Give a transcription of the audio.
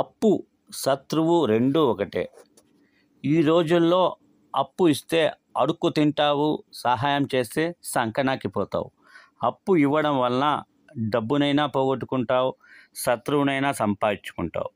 అప్పు శత్రువు రెండూ ఒకటే ఈ రోజుల్లో అప్పు ఇస్తే అడుక్కు తింటావు సహాయం చేస్తే సంకనాకి పోతావు అప్పు ఇవ్వడం వలన డబ్బునైనా పోగొట్టుకుంటావు శత్రువునైనా సంపాదించుకుంటావు